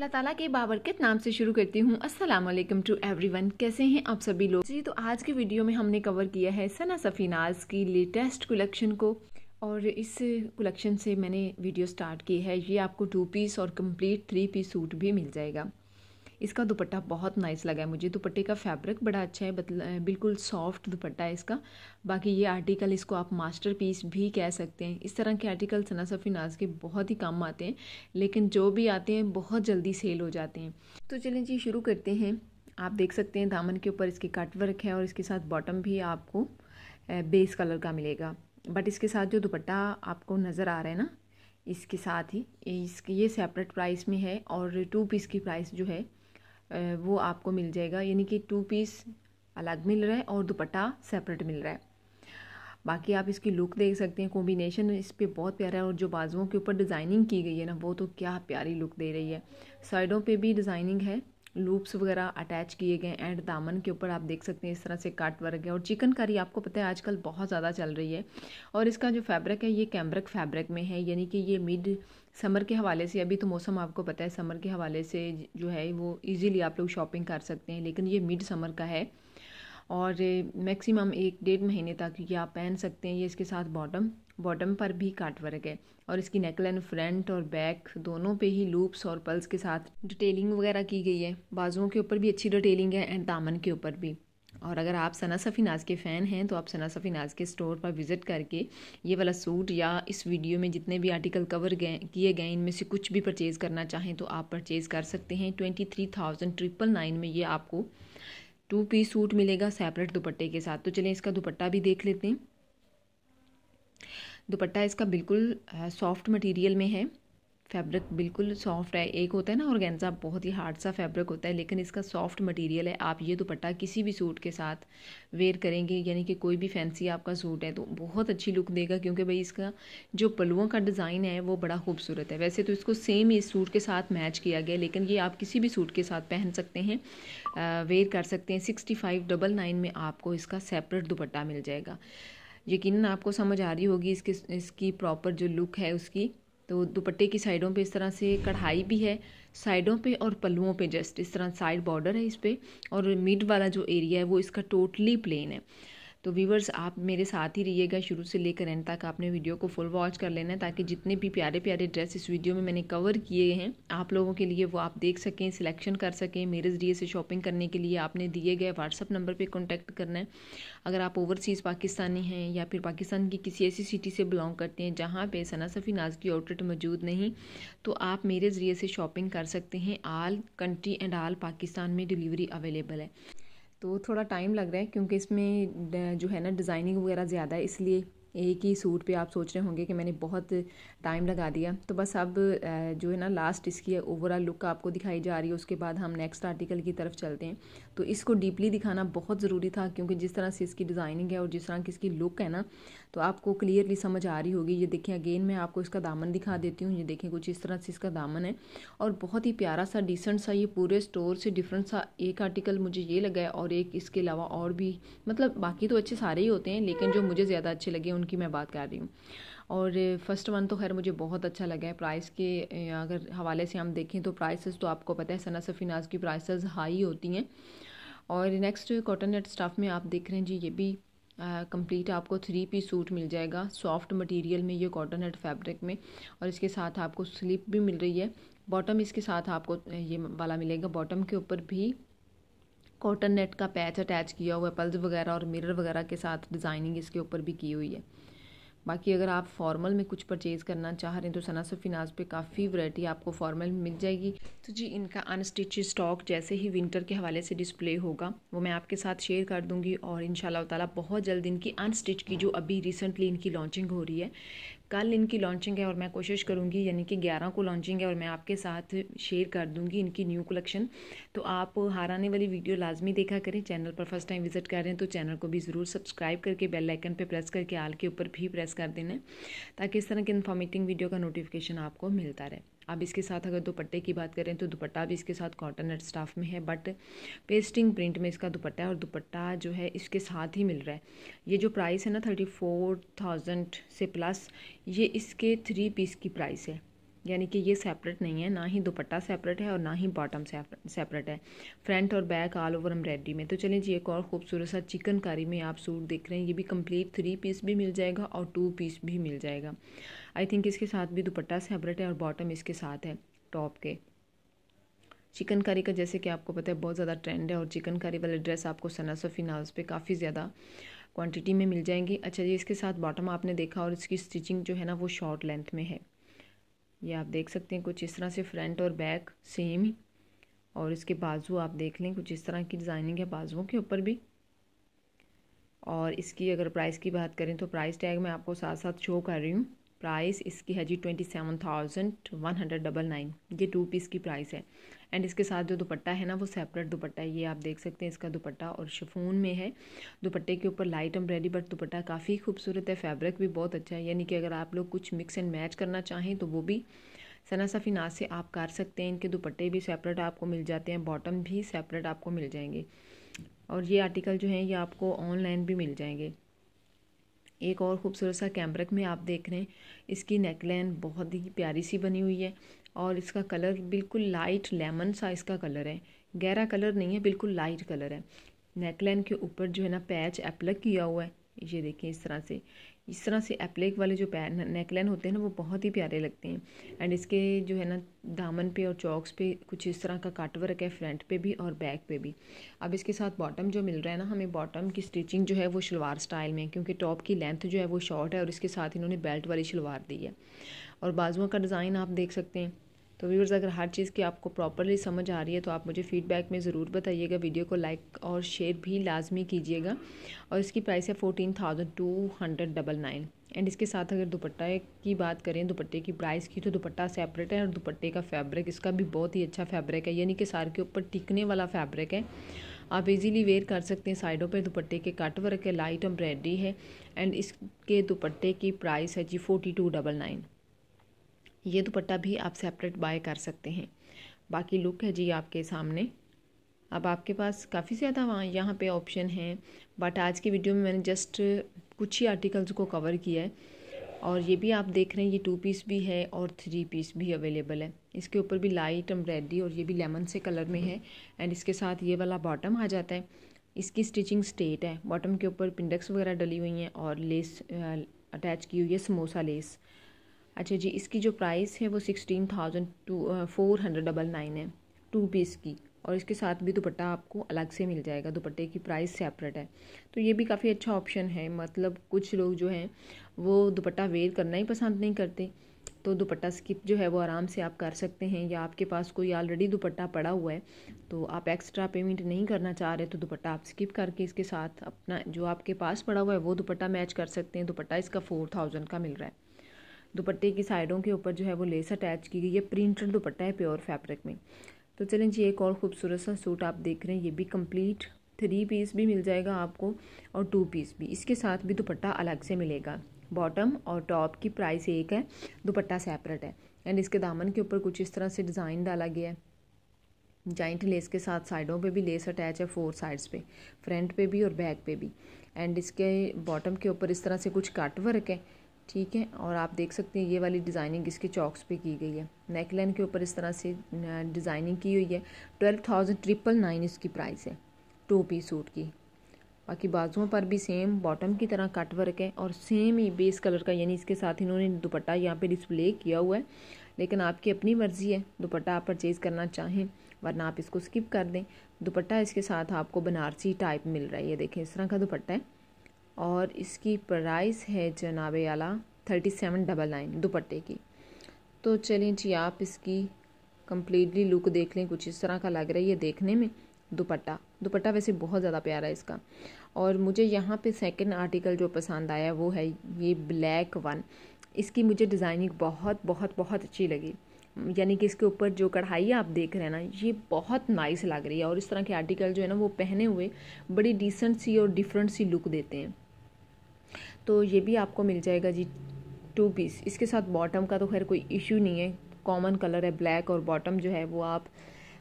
अल्लाह ताला के बाबरकत नाम से शुरू करती हूँ अस्सलाम वालेकुम टू एवरीवन कैसे हैं आप सभी लोग जी तो आज के वीडियो में हमने कवर किया है सना सफ़ीनाज की लेटेस्ट कलेक्शन को और इस कलेक्शन से मैंने वीडियो स्टार्ट की है ये आपको टू पीस और कंप्लीट थ्री पीस सूट भी मिल जाएगा इसका दुपट्टा बहुत नाइस लगा है मुझे दुपट्टे का फैब्रिक बड़ा अच्छा है बिल्कुल सॉफ्ट दुपट्टा है इसका बाकी ये आर्टिकल इसको आप मास्टर पीस भी कह सकते हैं इस तरह के आर्टिकल सना सफ़ी नाज के बहुत ही कम आते हैं लेकिन जो भी आते हैं बहुत जल्दी सेल हो जाते हैं तो चलें जी शुरू करते हैं आप देख सकते हैं दामन के ऊपर इसके कट वर्क है और इसके साथ बॉटम भी आपको बेस कलर का मिलेगा बट इसके साथ जो दुपट्टा आपको नज़र आ रहा है ना इसके साथ ही इसके ये सेपरेट प्राइस में है और टू पीस की प्राइस जो है वो आपको मिल जाएगा यानी कि टू पीस अलग मिल रहा है और दुपट्टा सेपरेट मिल रहा है बाकी आप इसकी लुक देख सकते हैं कॉम्बिनेशन इस पर बहुत प्यारा है और जो बाजुओं के ऊपर डिज़ाइनिंग की गई है ना वो तो क्या प्यारी लुक दे रही है साइडों पे भी डिज़ाइनिंग है लूप्स वगैरह अटैच किए गए एंड दामन के ऊपर आप देख सकते हैं इस तरह से काट वर्क है और चिकन करी आपको पता है आजकल बहुत ज़्यादा चल रही है और इसका जो फैब्रिक है ये कैम्ब्रिक फैब्रिक में है यानी कि ये मिड समर के हवाले से अभी तो मौसम आपको पता है समर के हवाले से जो है वो ईज़िली आप लोग शॉपिंग कर सकते हैं लेकिन ये मिड समर का है और मैक्सिमम एक डेढ़ महीने तक ये आप पहन सकते हैं ये इसके साथ बॉटम बॉटम पर भी काट वर्क है और इसकी नेकल एंड फ्रंट और बैक दोनों पे ही लूप्स और पल्स के साथ डिटेलिंग वगैरह की गई है बाजुओं के ऊपर भी अच्छी डिटेलिंग है एंड दामन के ऊपर भी और अगर आप सना नाज के फ़ैन हैं तो आप सना नाज के स्टोर पर विज़िट करके ये वाला सूट या इस वीडियो में जितने भी आर्टिकल कवर गए किए गए इनमें से कुछ भी परचेज़ करना चाहें तो आप परचेज़ कर सकते हैं twenty three thousand triple nine में ये आपको टू पीस सूट मिलेगा सेपरेट दुपट्टे के साथ तो चलें इसका दुपट्टा भी देख लेते हैं दुपट्टा इसका बिल्कुल सॉफ्ट मटेरियल में है फैब्रिक बिल्कुल सॉफ्ट है एक होता है ना ऑर्गेन्जा बहुत ही हार्ड सा फैब्रिक होता है लेकिन इसका सॉफ्ट मटेरियल है आप ये दुपट्टा किसी भी सूट के साथ वेयर करेंगे यानी कि कोई भी फैंसी आपका सूट है तो बहुत अच्छी लुक देगा क्योंकि भाई इसका जो पलुओं का डिज़ाइन है वो बड़ा खूबसूरत है वैसे तो इसको सेम इस सूट के साथ मैच किया गया लेकिन ये आप किसी भी सूट के साथ पहन सकते हैं वेयर कर सकते हैं सिक्सटी फाइव डबल नाइन में आपको इसका सेपरेट दुपट्टा मिल जाएगा यकीन आपको समझ आ रही होगी इसके इसकी प्रॉपर जो लुक है उसकी तो दुपट्टे की साइडों पे इस तरह से कढ़ाई भी है साइडों पे और पल्लुओं पे जस्ट इस तरह साइड बॉर्डर है इस पर और मिड वाला जो एरिया है वो इसका टोटली प्लेन है तो व्यूवर्स आप मेरे साथ ही रहिएगा शुरू से लेकर एंड तक आपने वीडियो को फुल वॉच कर लेना है ताकि जितने भी प्यारे प्यारे ड्रेस इस वीडियो में मैंने कवर किए हैं आप लोगों के लिए वो आप देख सकें सिलेक्शन कर सकें मेरे ज़रिए से शॉपिंग करने के लिए आपने दिए गए व्हाट्सअप नंबर पर कॉन्टैक्ट करना है अगर आप ओवरसीज़ पाकिस्तानी हैं या फिर पाकिस्तान की किसी ऐसी सिटी से बिलोंग करते हैं जहाँ पर सना सफ़ी नाज की आउटलेट मौजूद नहीं तो आप मेरे ज़रिए से शॉपिंग कर सकते हैं all country and all Pakistan में डिलीवरी अवेलेबल है तो थोड़ा टाइम लग रहा है क्योंकि इसमें जो है ना डिज़ाइनिंग वगैरह ज़्यादा है इसलिए एक ही सूट पे आप सोच रहे होंगे कि मैंने बहुत टाइम लगा दिया तो बस अब जो है ना लास्ट इसकी ओवरऑल लुक आपको दिखाई जा रही है उसके बाद हम नेक्स्ट आर्टिकल की तरफ चलते हैं तो इसको डीपली दिखाना बहुत ज़रूरी था क्योंकि जिस तरह से इसकी डिज़ाइनिंग है और जिस तरह की इसकी लुक है ना तो आपको क्लियरली समझ आ रही होगी ये देखें अगेन मैं आपको इसका दामन दिखा देती हूँ ये देखें कुछ इस तरह से इसका दामन है और बहुत ही प्यारा सा डिसेंट सा ये पूरे स्टोर से डिफरेंट सा एक आर्टिकल मुझे ये लगा है और एक इसके अलावा और भी मतलब बाकी तो अच्छे सारे ही होते हैं लेकिन जो मुझे ज़्यादा अच्छे लगे उनकी मैं बात कर रही हूँ और फर्स्ट वन तो खैर मुझे बहुत अच्छा लगा है प्राइस के अगर हवाले से हम देखें तो प्राइसेस तो आपको पता है सना सफीनाज की प्राइसेस हाई होती हैं और नेक्स्ट कॉटन नेट स्टाफ में आप देख रहे हैं जी ये भी कंप्लीट आपको थ्री पी सूट मिल जाएगा सॉफ्ट मटेरियल में ये कॉटन नेट फैब्रिक में और इसके साथ आपको स्लीप भी मिल रही है बॉटम इसके साथ आपको ये वाला मिलेगा बॉटम के ऊपर भी कॉटन नेट का पैच अटैच किया हुआ है पल्स वगैरह और मिरर वगैरह के साथ डिज़ाइनिंग इसके ऊपर भी की हुई है बाकी अगर आप फॉर्मल में कुछ परचेज़ करना चाह रहे हैं तो सनासो फिनाज पे काफ़ी वैरायटी आपको फॉर्मल में मिल जाएगी तो जी इनका अनस्टिच स्टॉक जैसे ही विंटर के हवाले से डिस्प्ले होगा वो मैं आपके साथ शेयर कर दूंगी और इन ताला बहुत जल्द इनकी अनस्टिच की जो अभी रिसेंटली इनकी लॉन्चिंग हो रही है कल इनकी लॉन्चिंग है और मैं कोशिश करूँगी यानी कि ग्यारह को लॉन्चिंग है और मैं आपके साथ शेयर कर दूँगी इनकी न्यू कलेक्शन तो आप हाराने वाली वीडियो लाजमी देखा करें चैनल पर फर्स्ट टाइम विजिट कर रहे हैं तो चैनल को भी ज़रूर सब्सक्राइब करके बेल आइकन पर प्रेस करके आल के ऊपर भी प्रेस कर देना ताकि इस तरह की इन्फॉर्मेटिंग वीडियो का नोटिफिकेशन आपको मिलता रहे आप इसके साथ अगर दुपट्टे की बात करें तो दुपट्टा भी इसके साथ कॉटन एट स्टाफ में है बट पेस्टिंग प्रिंट में इसका दुपट्टा है और दुपट्टा जो है इसके साथ ही मिल रहा है ये जो प्राइस है ना थर्टी फोर थाउजेंड से प्लस ये इसके थ्री पीस की प्राइस है यानी कि ये सेपरेट नहीं है ना ही दुपट्टा सेपरेट है और ना ही बॉटम सेपरेट है फ्रंट और बैक ऑल ओवर एम्ब्रॉयडरी में तो चलें जी एक और खूबसूरत सा चिकनकारी में आप सूट देख रहे हैं ये भी कंप्लीट थ्री पीस भी मिल जाएगा और टू पीस भी मिल जाएगा आई थिंक इसके साथ भी दुपट्टा सेपरेट है और बॉटम इसके साथ है टॉप के चिकनकारी का जैसे कि आपको पता है बहुत ज़्यादा ट्रेंड है और चिकनकारी वाले ड्रेस आपको सना सफ़ी नाज पे काफ़ी ज़्यादा क्वांटिटी में मिल जाएंगी अच्छा जी इसके साथ बॉटम आपने देखा और इसकी स्टिचिंग जो है ना वो शॉर्ट लेंथ में है ये आप देख सकते हैं कुछ इस तरह से फ्रंट और बैक सेम ही और इसके बाजू आप देख लें कुछ इस तरह की डिज़ाइनिंग है बाजुओं के ऊपर भी और इसकी अगर प्राइस की बात करें तो प्राइस टैग मैं आपको साथ साथ शो कर रही हूँ प्राइस इसकी है जी twenty seven thousand one hundred double nine ये टू पीस की प्राइस है एंड इसके साथ जो दुपट्टा है ना वो सेपरेट दुपट्टा है ये आप देख सकते हैं इसका दुपट्टा और शिफोन में है दुपट्टे के ऊपर लाइट एम्ब्रेडी बट दुपट्टा काफ़ी खूबसूरत है फैब्रिक भी बहुत अच्छा है यानी कि अगर आप लोग कुछ मिक्स एंड मैच करना चाहें तो वो भी सना नाज से आप कर सकते हैं इनके दुपट्टे भी सेपरेट आपको मिल जाते हैं बॉटम भी सेपरेट आपको मिल जाएंगे और ये आर्टिकल जो है ये आपको ऑनलाइन भी मिल जाएंगे एक और ख़ूबसूरत सा कैमरक में आप देख रहे हैं इसकी नेकलाइन बहुत ही प्यारी सी बनी हुई है और इसका कलर बिल्कुल लाइट लेमन सा इसका कलर है गहरा कलर नहीं है बिल्कुल लाइट कलर है नेकलाइन के ऊपर जो है ना पैच एप्लक किया हुआ है ये देखें इस तरह से इस तरह से एप्लेक वाले जो पैन नेकलाइन होते हैं ना वो बहुत ही प्यारे लगते हैं एंड इसके जो है ना दामन पे और चौक्स पे कुछ इस तरह का काट वर्क है फ्रंट पे भी और बैक पे भी अब इसके साथ बॉटम जो मिल रहा है ना हमें बॉटम की स्टिचिंग जो है वो शलवार स्टाइल में क्योंकि टॉप की लेंथ जो है वो शॉर्ट है और इसके साथ इन्होंने बेल्ट वाली शलवार दी है और बाजुओं का डिज़ाइन आप देख सकते हैं तो व्यूअर्स अगर हर चीज़ की आपको प्रॉपरली समझ आ रही है तो आप मुझे फ़ीडबैक में ज़रूर बताइएगा वीडियो को लाइक और शेयर भी लाजमी कीजिएगा और इसकी प्राइस है fourteen thousand two hundred double nine and इसके साथ अगर दुपट्टा की बात करें दुपट्टे की प्राइस की तो दुपट्टा सेपरेट है और दुपट्टे का फैब्रिक इसका भी बहुत ही अच्छा फैब्रिक है यानी कि सार के ऊपर टिकने वाला फैब्रिक है आप इजीली वेयर कर सकते हैं साइडों पर दुपट्टे के कट वर्क है लाइट एम्ब्रॉयडरी है एंड इसके दुपट्टे की प्राइस है जी फोर्टी टू डबल नाइन ये दुपट्टा भी आप सेपरेट बाय कर सकते हैं बाकी लुक है जी आपके सामने अब आपके पास काफ़ी ज़्यादा वहाँ यहाँ पे ऑप्शन हैं बट आज की वीडियो में मैंने जस्ट कुछ ही आर्टिकल्स को कवर किया है और ये भी आप देख रहे हैं ये टू पीस भी है और थ्री पीस भी अवेलेबल है इसके ऊपर भी लाइट एम्ब्रॉयडरी और ये भी लेमन से कलर में है एंड इसके साथ ये वाला बॉटम आ जाता है इसकी स्टिचिंग स्टेट है बॉटम के ऊपर पिंडक्स वगैरह डली हुई हैं और लेस अटैच की हुई है समोसा लेस अच्छा जी इसकी जो प्राइस है वो sixteen thousand two four hundred double nine है टू पीस की और इसके साथ भी दुपट्टा आपको अलग से मिल जाएगा दुपट्टे की प्राइस सेपरेट है तो ये भी काफ़ी अच्छा ऑप्शन है मतलब कुछ लोग जो हैं वो दुपट्टा वेयर करना ही पसंद नहीं करते तो दुपट्टा स्किप जो है वो आराम से आप कर सकते हैं या आपके पास कोई ऑलरेडी दुपट्टा पड़ा हुआ है तो आप एक्स्ट्रा पेमेंट नहीं करना चाह रहे तो दुपट्टा आप स्किप करके इसके साथ अपना जो आपके पास पड़ा हुआ है वो दुपट्टा मैच कर सकते हैं दुपट्टा इसका फोर थाउजेंड का मिल रहा है दुपट्टे की साइडों के ऊपर जो है वो लेस अटैच की गई है प्रिंटेड दुपट्टा है प्योर फैब्रिक में तो चलें जी एक और खूबसूरत सा सूट आप देख रहे हैं ये भी कंप्लीट थ्री पीस भी मिल जाएगा आपको और टू पीस भी इसके साथ भी दुपट्टा अलग से मिलेगा बॉटम और टॉप की प्राइस एक है दुपट्टा सेपरेट है एंड इसके दामन के ऊपर कुछ इस तरह से डिज़ाइन डाला गया है जॉइंट लेस के साथ साइडों पे भी लेस अटैच है फोर साइड्स पे फ्रंट पे भी और बैक पे भी एंड इसके बॉटम के ऊपर इस तरह से कुछ कट वर्क है ठीक है और आप देख सकते हैं ये वाली डिज़ाइनिंग इसके चौकस पे की गई है नेकलाइन के ऊपर इस तरह से डिज़ाइनिंग की हुई है ट्वेल्व थाउजेंड ट्रिपल नाइन इसकी प्राइस है टू पी सूट की बाकी बाजुओं पर भी सेम बॉटम की तरह कट वर्क है और सेम ही बेस कलर का यानी इसके साथ इन्होंने दुपट्टा यहाँ पे डिस्प्ले किया हुआ है लेकिन आपकी अपनी मर्ज़ी है दुपट्टा आप परचेज़ करना चाहें वरना आप इसको स्किप कर दें दुपट्टा इसके साथ आपको बनारसी टाइप मिल रहा है ये देखें इस तरह का दुपट्टा है और इसकी प्राइस है जनाबे आला थर्टी सेवन डबल नाइन दुपट्टे की तो चलें जी आप इसकी कम्प्लीटली लुक देख लें कुछ इस तरह का लग रहा है ये देखने में दुपट्टा दुपट्टा वैसे बहुत ज़्यादा प्यारा है इसका और मुझे यहाँ पे सेकंड आर्टिकल जो पसंद आया वो है ये ब्लैक वन इसकी मुझे डिज़ाइनिंग बहुत बहुत बहुत अच्छी लगी यानी कि इसके ऊपर जो कढ़ाई आप देख रहे हैं ना ये बहुत नाइस लग रही है और इस तरह के आर्टिकल जो है ना वो पहने हुए बड़ी डिसेंट सी और डिफरेंट सी लुक देते हैं तो ये भी आपको मिल जाएगा जी टू पीस इसके साथ बॉटम का तो खैर कोई इशू नहीं है कॉमन कलर है ब्लैक और बॉटम जो है वो आप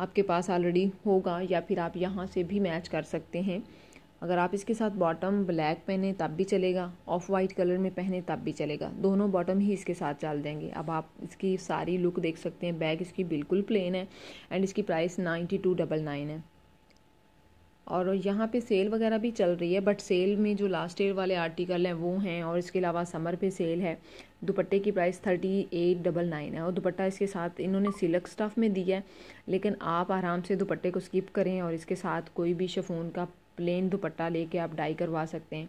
आपके पास ऑलरेडी होगा या फिर आप यहाँ से भी मैच कर सकते हैं अगर आप इसके साथ बॉटम ब्लैक पहने तब भी चलेगा ऑफ वाइट कलर में पहने तब भी चलेगा दोनों बॉटम ही इसके साथ चल जाएंगे अब आप इसकी सारी लुक देख सकते हैं बैग इसकी बिल्कुल प्लेन है एंड इसकी price ninety two double nine है और यहाँ पे सेल वगैरह भी चल रही है बट सेल में जो लास्ट ईयर वाले आर्टिकल हैं वो हैं और इसके अलावा समर पे सेल है दुपट्टे की price thirty eight double nine है और दुपट्टा इसके साथ इन्होंने सिलक स्टफ़ में दिया है लेकिन आप आराम से दुपट्टे को स्किप करें और इसके साथ कोई भी शफून का प्लेन दुपट्टा लेके आप डाई करवा सकते हैं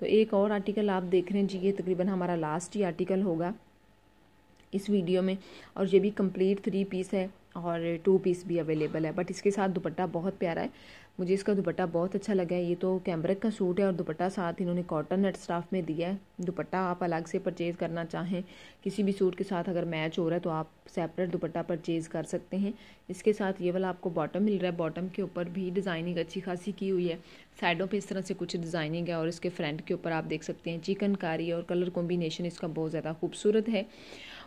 तो एक और आर्टिकल आप देख रहे हैं जी ये तकरीबन हमारा लास्ट ही आर्टिकल होगा इस वीडियो में और ये भी कंप्लीट थ्री पीस है और टू पीस भी अवेलेबल है बट इसके साथ दुपट्टा बहुत प्यारा है मुझे इसका दुपट्टा बहुत अच्छा लगा है ये तो कैमरक का सूट है और दुपट्टा साथ इन्होंने कॉटन नट स्टाफ में दिया है दुपट्टा आप अलग से परचेज़ करना चाहें किसी भी सूट के साथ अगर मैच हो रहा है तो आप सेपरेट दुपट्टा परचेज़ कर सकते हैं इसके साथ ये वाला आपको बॉटम मिल रहा है बॉटम के ऊपर भी डिज़ाइनिंग अच्छी खासी की हुई है साइडों पर इस तरह से कुछ डिज़ाइनिंग है और इसके फ्रंट के ऊपर आप देख सकते हैं चिकनकारी और कलर कॉम्बिनेशन इसका बहुत ज़्यादा खूबसूरत है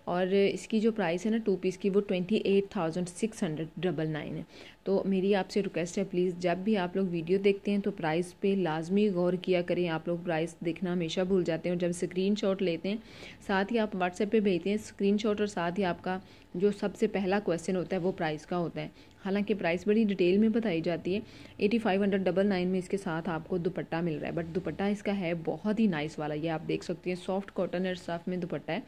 और इसकी जो प्राइस है ना टू पीस की वो twenty eight thousand six hundred double nine है तो मेरी आपसे रिक्वेस्ट है प्लीज़ जब भी आप लोग वीडियो देखते हैं तो प्राइस पे लाजमी गौर किया करें आप लोग प्राइस देखना हमेशा भूल जाते हैं और जब स्क्रीन लेते हैं साथ ही आप व्हाट्सएप पर भेजते हैं स्क्रीन और साथ ही आपका जो सबसे पहला क्वेश्चन होता है वो प्राइस का होता है हालांकि प्राइस बड़ी डिटेल में बताई जाती है eighty five hundred double nine में इसके साथ आपको दुपट्टा मिल रहा है बट दुपट्टा इसका है बहुत ही नाइस वाला ये आप देख सकते हैं सॉफ्ट कॉटन एंड साफ में दुपट्टा है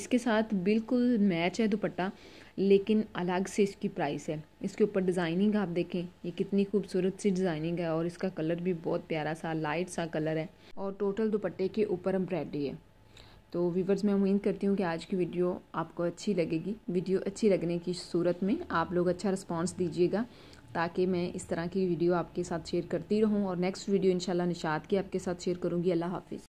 इसके साथ बिल्कुल मैच है दुपट्टा लेकिन अलग से इसकी प्राइस है इसके ऊपर डिज़ाइनिंग आप देखें ये कितनी खूबसूरत सी डिज़ाइनिंग है और इसका कलर भी बहुत प्यारा सा लाइट सा कलर है और टोटल दुपट्टे के ऊपर एम्ब्रायड्री है तो व्यूवर्स मैं उम्मीद करती हूँ कि आज की वीडियो आपको अच्छी लगेगी वीडियो अच्छी लगने की सूरत में आप लोग अच्छा रिस्पॉन्स दीजिएगा ताकि मैं इस तरह की वीडियो आपके साथ शेयर करती रहूँ और नेक्स्ट वीडियो इंशाल्लाह निशाद की आपके साथ शेयर करूँगी अल्लाह हाफिज़